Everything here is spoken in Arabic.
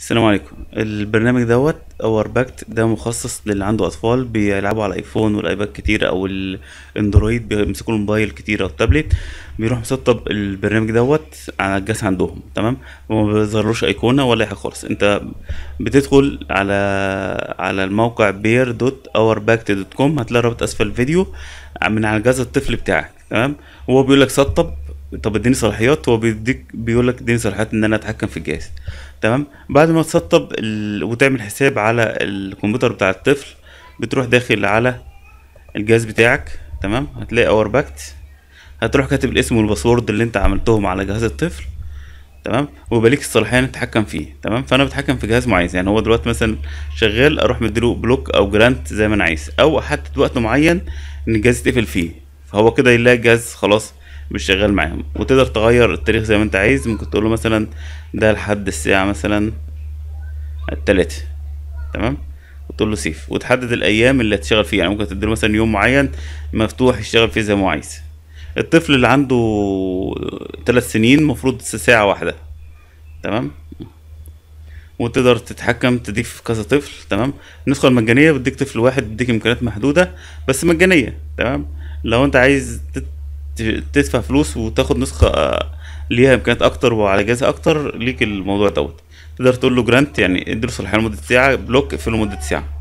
السلام عليكم البرنامج دوت اور باكت ده مخصص للي عنده اطفال بيلعبوا على ايفون والايباد كتير او الاندرويد بيمسكوا الموبايل كتير او التابلت بيروح مسطب البرنامج دوت على الجهاز عندهم تمام وما بيظهرلوش ايقونه ولا حاجه خالص انت بتدخل على على الموقع بير دوت اور باكت دوت كوم هتلاقي رابط اسفل الفيديو من على جهاز الطفل بتاعك تمام وهو بيقول لك سطب طب اديني صلاحيات هو بيديك بيقول لك اديني صلاحيات ان انا اتحكم في الجهاز تمام بعد ما تسطب ال... وتعمل حساب على الكمبيوتر بتاع الطفل بتروح داخل على الجهاز بتاعك تمام هتلاقي اور باكت هتروح كاتب الاسم والباسورد اللي انت عملتهم على جهاز الطفل تمام ويبقى ليك الصلاحيه ان تتحكم فيه تمام فانا بتحكم في جهاز معين يعني هو دلوقتي مثلا شغال اروح مديله بلوك او جرانت زي ما انا عايز او احدد وقت معين ان الجهاز يتقفل فيه فهو كده يلاقي الجهاز خلاص مش شغال معاهم وتقدر تغير التاريخ زي ما انت عايز ممكن تقول له مثلا ده لحد الساعة مثلا التلاتة تمام وتقول له سيف وتحدد الايام اللي هتشتغل فيها يعني ممكن تديله مثلا يوم معين مفتوح يشتغل فيه زي ما هو عايز الطفل اللي عنده ثلاث سنين المفروض ساعة واحدة تمام وتقدر تتحكم تضيف كذا طفل تمام النسخة المجانية بتديك طفل واحد بتديك إمكانيات محدودة بس مجانية تمام لو أنت عايز تدفع فلوس وتاخد نسخة آه، ليها امكانيات اكتر وعلى جهاز اكتر ليك الموضوع دوت تقدر تقول له جرانت يعني ادرس الحياة لمدة ساعة بلوك اقفله لمدة ساعة